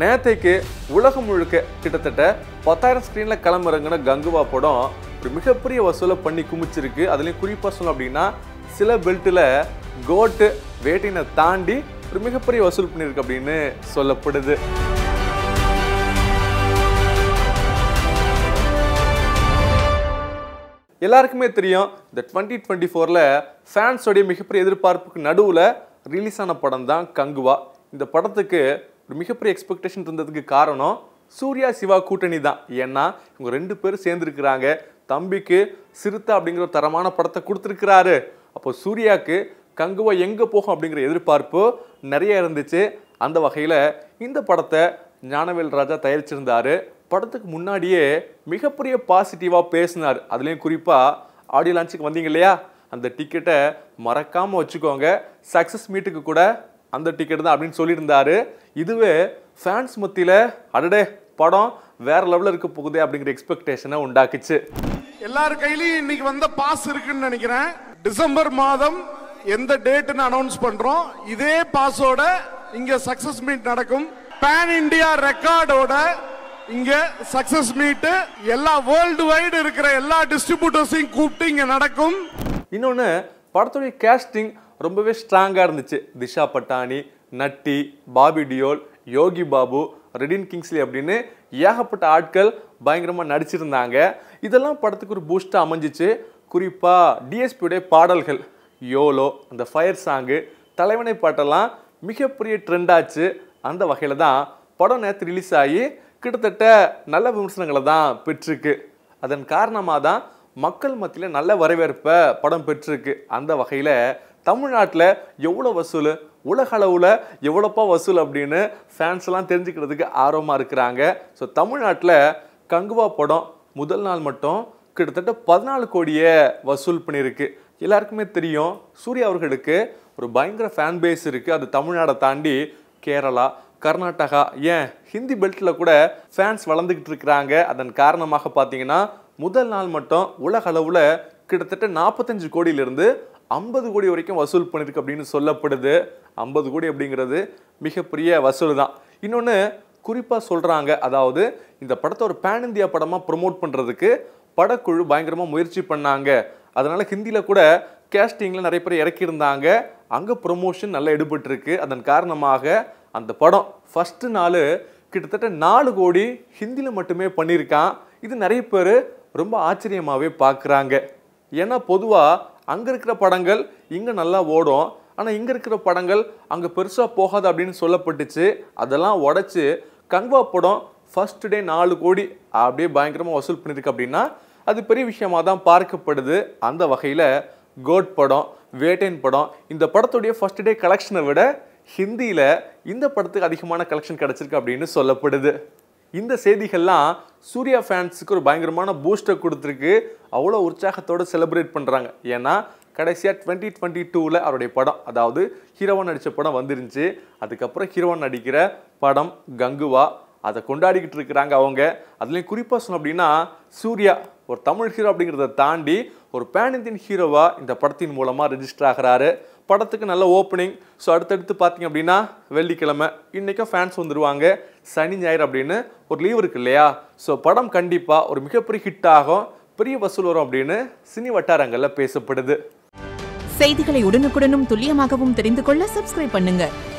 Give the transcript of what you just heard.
நேத்தைக்கு உலகம் முழுக்க கிட்டத்தட்ட பத்தாயிரம் ஸ்க்ரீனில் கிளம்புறங்கிற கங்குவா படம் ஒரு மிகப்பெரிய வசூலை பண்ணி குமிச்சிருக்கு அதுலேயும் குறிப்பாக சொல்லணும் அப்படின்னா சில பெல்ட்டில் கோட்டு வேட்டினை தாண்டி ஒரு மிகப்பெரிய வசூல் பண்ணியிருக்கு அப்படின்னு சொல்லப்படுது எல்லாருக்குமே தெரியும் இந்த டுவெண்ட்டி டுவெண்ட்டி ஃபோரில் ஃபேன்ஸோடைய மிகப்பெரிய எதிர்பார்ப்புக்கு நடுவில் ரிலீஸ் ஆன படம் தான் கங்குவா இந்த படத்துக்கு ஒரு மிகப்பெரிய எக்ஸ்பெக்டேஷன் இருந்ததுக்கு காரணம் சூர்யா சிவா கூட்டணி தான் ஏன்னா இவங்க ரெண்டு பேரும் சேர்ந்துருக்கிறாங்க தம்பிக்கு சிறுத்தை அப்படிங்கிற ஒரு தரமான படத்தை கொடுத்துருக்கிறாரு அப்போ சூர்யாவுக்கு கங்குவா எங்கே போகும் அப்படிங்கிற எதிர்பார்ப்பு நிறைய இருந்துச்சு அந்த வகையில் இந்த படத்தை ஞானவேல் ராஜா தயாரிச்சிருந்தார் படத்துக்கு முன்னாடியே மிகப்பெரிய பாசிட்டிவாக பேசினார் அதுலேயும் குறிப்பாக ஆடியோ லான்ச்சுக்கு வந்தீங்க இல்லையா அந்த டிக்கெட்டை மறக்காமல் வச்சுக்கோங்க சக்ஸஸ் மீட்டுக்கு கூட அந்த டிக்கெட் தான் அப்படின்னு சொல்லியிருந்தார் இதுவே ஃபேன்ஸ் மத்தியில் அடடே படம் வேற லெவலில் இருக்க போகுது அப்படிங்கிற எக்ஸ்பெக்டேஷனை உண்டாக்குச்சு எல்லார் கையிலையும் இன்னைக்கு வந்த பாஸ் இருக்குன்னு நினைக்கிறேன் டிசம்பர் மாதம் எந்த டேட்னு அனௌன்ஸ் பண்ணுறோம் இதே பாஸோட இங்கே சக்ஸஸ் மீட் நடக்கும் பேன் இண்டியா ரெக்கார்டோட இங்க சக்சஸ் மீட் எல்லா வேர்ல்டு வைடு இருக்கிற எல்லா டிஸ்ட்ரிபியூட்டர்ஸையும் கூப்பிட்டு இங்க நடக்கும் இன்னொன்னு படத்துடைய கேஸ்டிங் ரொம்பவே ஸ்ட்ராங்காக இருந்துச்சு திஷா பட்டானி நட்டி பாபி டியோல் யோகி பாபு ரெடின் கிங்ஸ்லி அப்படின்னு ஏகப்பட்ட ஆட்கள் பயங்கரமாக நடிச்சிருந்தாங்க இதெல்லாம் படத்துக்கு ஒரு பூஸ்ட்டாக அமைஞ்சிச்சு குறிப்பாக டிஎஸ்பியுடைய பாடல்கள் யோலோ அந்த ஃபயர் சாங்கு தலைவனை பாட்டெல்லாம் மிகப்பெரிய ட்ரெண்டாச்சு அந்த வகையில் தான் படம் நேற்று ரிலீஸ் ஆகி கிட்டத்தட்ட நல்ல விமர்சனங்களை தான் பெற்றிருக்கு அதன் காரணமாக தான் மக்கள் மத்தியில் நல்ல வரவேற்பை படம் பெற்றிருக்கு அந்த வகையில் தமிழ்நாட்டில் எவ்வளோ வசூல் உலக அளவில் எவ்வளோப்பா வசூல் அப்படின்னு ஃபேன்ஸ்லாம் தெரிஞ்சுக்கிறதுக்கு ஆர்வமாக இருக்கிறாங்க ஸோ தமிழ்நாட்டில் கங்குவா படம் முதல் நாள் மட்டும் கிட்டத்தட்ட பதினாலு கோடியை வசூல் பண்ணியிருக்கு எல்லாருக்குமே தெரியும் சூர்யா அவர்களுக்கு ஒரு பயங்கர ஃபேன் பேஸ் இருக்குது அது தமிழ்நாடை தாண்டி கேரளா கர்நாடகா ஏன் ஹிந்தி பெல்ட்டில் கூட ஃபேன்ஸ் வளர்ந்துக்கிட்டு இருக்கிறாங்க அதன் காரணமாக பார்த்தீங்கன்னா முதல் நாள் மட்டும் உலக அளவில் கிட்டத்தட்ட நாற்பத்தஞ்சு கோடியிலிருந்து ஐம்பது கோடி வரைக்கும் வசூல் பண்ணியிருக்கு அப்படின்னு சொல்லப்படுது ஐம்பது கோடி அப்படிங்கிறது மிகப்பெரிய வசூல் தான் இன்னொன்று குறிப்பாக சொல்கிறாங்க அதாவது இந்த படத்தை ஒரு பேன் இந்தியா படமாக ப்ரொமோட் பண்ணுறதுக்கு படக்குழு பயங்கரமாக முயற்சி பண்ணாங்க அதனால் ஹிந்தியில் கூட கேஸ்டிங்கில் நிறைய பேர் இறக்கியிருந்தாங்க அங்கே ப்ரொமோஷன் நல்லா எடுபட்டுருக்கு அதன் காரணமாக அந்த படம் ஃபஸ்ட்டு நாள் கிட்டத்தட்ட நாலு கோடி ஹிந்தியில் மட்டுமே பண்ணியிருக்கான் இது நிறைய பேர் ரொம்ப ஆச்சரியமாகவே பார்க்குறாங்க ஏன்னா பொதுவாக அங்கே இருக்கிற படங்கள் இங்கே நல்லா ஓடும் ஆனால் இங்கே இருக்கிற படங்கள் அங்கே பெருசாக போகாது அப்படின்னு சொல்லப்பட்டுச்சு அதெல்லாம் உடச்சி கங்வா படம் ஃபஸ்ட் டே நாலு கோடி அப்படியே பயங்கரமாக வசூல் பண்ணியிருக்கு அப்படின்னா அது பெரிய விஷயமாக தான் பார்க்கப்படுது அந்த வகையில் கோட் படம் வேட்டைன் படம் இந்த படத்துடைய ஃபஸ்ட் டே கலெக்ஷனை விட ஹிந்தியில் இந்த படத்துக்கு அதிகமான கலெக்ஷன் கிடச்சிருக்கு அப்படின்னு சொல்லப்படுது இந்த செய்திகள்லாம் சூர்யா ஃபேன்ஸுக்கு ஒரு பயங்கரமான பூஸ்டர் கொடுத்துருக்கு அவ்வளோ உற்சாகத்தோடு செலிப்ரேட் பண்ணுறாங்க ஏன்னா கடைசியாக டுவெண்ட்டி டுவெண்ட்டி டூவில் அவருடைய படம் அதாவது ஹீரோவான் நடித்த படம் வந்துருந்துச்சு அதுக்கப்புறம் ஹீரோவான் நடிக்கிற படம் கங்குவா அதை கொண்டாடிக்கிட்டு இருக்கிறாங்க அவங்க அதுலேயும் குறிப்பாக சொன்னோம் அப்படின்னா சூர்யா ஒரு தமிழ் ஹீரோ அப்படிங்கிறத தாண்டி ஒரு பேன் இந்தியன் ஹீரோவாக இந்த படத்தின் மூலமாக ரெஜிஸ்டர் ஆகிறாரு படத்துக்கு நல்ல ஓப்பனிங் ஸோ அடுத்தடுத்து பார்த்திங்க அப்படின்னா வெள்ளிக்கிழமை இன்றைக்கும் ஃபேன்ஸ் வந்துடுவாங்க சனி ஞாயிறு அப்படின்னு ஒரு லீவ் இருக்குது இல்லையா ஸோ படம் கண்டிப்பாக ஒரு மிகப்பெரிய ஹிட் ஆகும் பெரிய வசூல் வரும் அப்படின்னு சினி வட்டாரங்களில் பேசப்படுது செய்திகளை உடனுக்குடனும் துல்லியமாகவும் தெரிந்து கொள்ள சப்ஸ்கிரைப் பண்ணுங்கள்